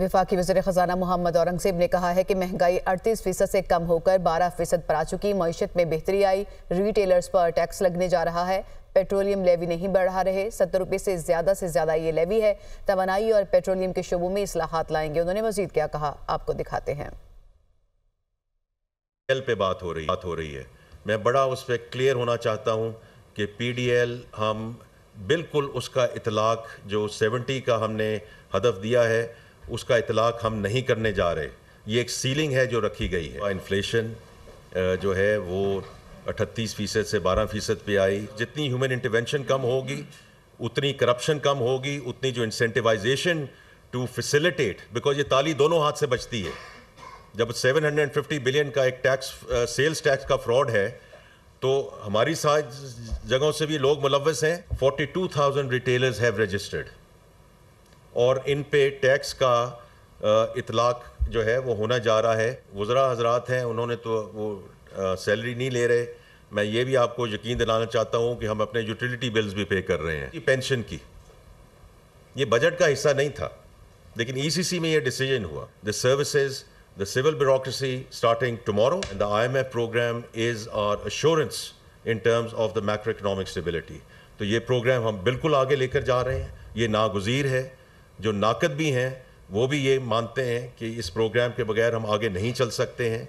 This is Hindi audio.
विफाकी वजर ख़जाना मोहम्मद औरंगजेब ने कहा है कि महंगाई अड़तीस फीसद से कम होकर बारह फीसद पर आ चुकी मीशत में बेहतरी आई रिटेलर्स पर टैक्स लगने जा रहा है पेट्रोलियम लेवी नहीं बढ़ा रहे सत्तर रुपये से ज़्यादा से ज़्यादा ये लेवी है तोनाई और पेट्रोलियम के शोबों में असलाहत लाएंगे उन्होंने मजीद क्या कहा आपको दिखाते हैं पे बात हो रही बात हो रही है मैं बड़ा उस पर क्लियर होना चाहता हूँ कि पी हम बिल्कुल उसका इतलाक़ जो सेवेंटी का हमने हदफ दिया है उसका इतलाक हम नहीं करने जा रहे ये एक सीलिंग है जो रखी गई है इन्फ्लेशन जो है वो अठतीस फीसद से बारह फीसद पे आई जितनी ह्यूमन इंटरवेंशन कम होगी उतनी करप्शन कम होगी उतनी जो इंसेंटिवाइजेशन टू फैसिलिटेट बिकॉज ये ताली दोनों हाथ से बचती है जब 750 बिलियन का एक टैक्स सेल्स टैक्स का फ्रॉड है तो हमारी जगहों से भी लोग मुलवस हैं 42,000 रिटेलर्स हैव रजिस्टर्ड और इन पे टैक्स का इतलाक जो है वो होना जा रहा है वज़रा हजरात हैं उन्होंने तो वो सैलरी नहीं ले रहे मैं ये भी आपको यकीन दिलाना चाहता हूँ कि हम अपने यूटिलिटी बिल्स भी पे कर रहे हैं पेंशन की ये बजट का हिस्सा नहीं था लेकिन ई e में ये डिसीजन हुआ the services the civil bureaucracy starting tomorrow and the IMF program is our assurance in terms of the macroeconomic stability तो ये प्रोग्राम हम बिल्कुल आगे लेकर जा रहे हैं ये नागजीर है जो नाकद भी हैं वो भी ये मानते हैं कि इस प्रोग्राम के बगैर हम आगे नहीं चल सकते हैं